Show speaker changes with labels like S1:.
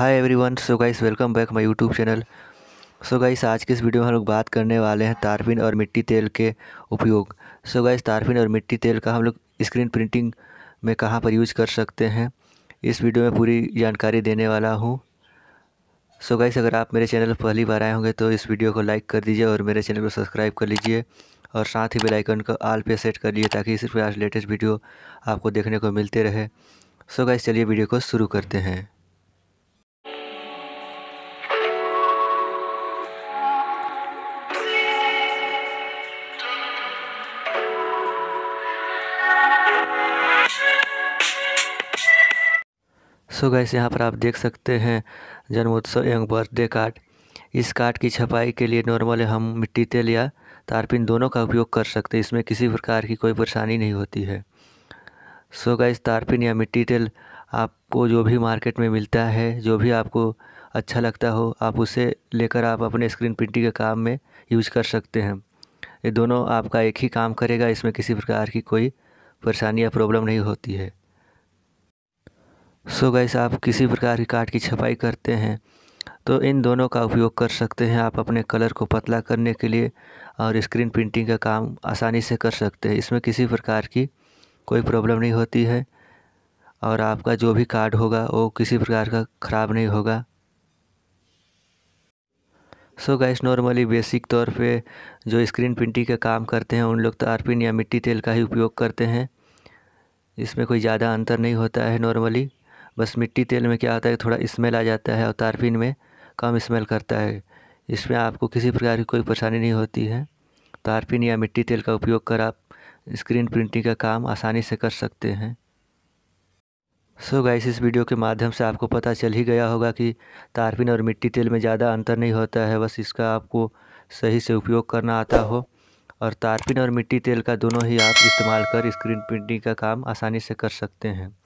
S1: hi everyone so guys welcome back my YouTube channel so guys आज के इस video में हम लोग बात करने वाले हैं तारफिन और मिट्टी तेल के उपयोग सो गाइस तारफिन और मिट्टी तेल का हम लोग स्क्रीन प्रिंटिंग में कहाँ पर यूज़ कर सकते हैं इस वीडियो में पूरी जानकारी देने वाला हूँ सो गाइस अगर आप मेरे चैनल पर पहली बार आए होंगे तो इस वीडियो को लाइक कर दीजिए और मेरे चैनल को सब्सक्राइब कर लीजिए और साथ ही बेलाइकन को आल पे सेट कर लीजिए ताकि सिर्फ आज लेटेस्ट वीडियो आपको देखने को मिलते रहे सो गाइस चलिए वीडियो को शुरू करते हैं सो गैस यहाँ पर आप देख सकते हैं जन्मोत्सव एवं बर्थडे कार्ड इस कार्ड की छपाई के लिए नॉर्मल हम मिट्टी तेल या तारपिन दोनों का उपयोग कर सकते हैं इसमें किसी प्रकार की कोई परेशानी नहीं होती है सो गैस तारपिन या मिट्टी तेल आपको जो भी मार्केट में मिलता है जो भी आपको अच्छा लगता हो आप उसे लेकर आप अपने स्क्रीन प्रिंटिंग के काम में यूज कर सकते हैं ये दोनों आपका एक ही काम करेगा इसमें किसी प्रकार की कोई परेशानी या प्रॉब्लम नहीं होती है सो गैस आप किसी प्रकार की कार्ड की छपाई करते हैं तो इन दोनों का उपयोग कर सकते हैं आप अपने कलर को पतला करने के लिए और स्क्रीन प्रिंटिंग का काम आसानी से कर सकते हैं इसमें किसी प्रकार की कोई प्रॉब्लम नहीं होती है और आपका जो भी कार्ड होगा वो किसी प्रकार का ख़राब नहीं होगा सो गैस नॉर्मली बेसिक तौर पे जो स्क्रीन प्रिंटिंग का काम करते हैं उन लोग तो आरपिन या मिट्टी तेल का ही उपयोग करते हैं इसमें कोई ज़्यादा अंतर नहीं होता है नॉर्मली बस मिट्टी तेल में क्या होता है थोड़ा स्मेल आ जाता है और तारफिन में कम स्मेल करता है इसमें आपको किसी प्रकार की कोई परेशानी नहीं होती है तारफिन या मिट्टी तेल का उपयोग कर आप स्क्रीन प्रिंटिंग का काम आसानी से कर सकते हैं सो so गाइस इस वीडियो के माध्यम से आपको पता चल ही गया होगा कि तारफिन और मिट्टी तेल में ज़्यादा अंतर नहीं होता है बस इसका आपको सही से उपयोग करना आता हो और तारफिन और मिट्टी तेल का दोनों ही आप इस्तेमाल कर स्क्रीन प्रिंटिंग का काम आसानी से कर सकते हैं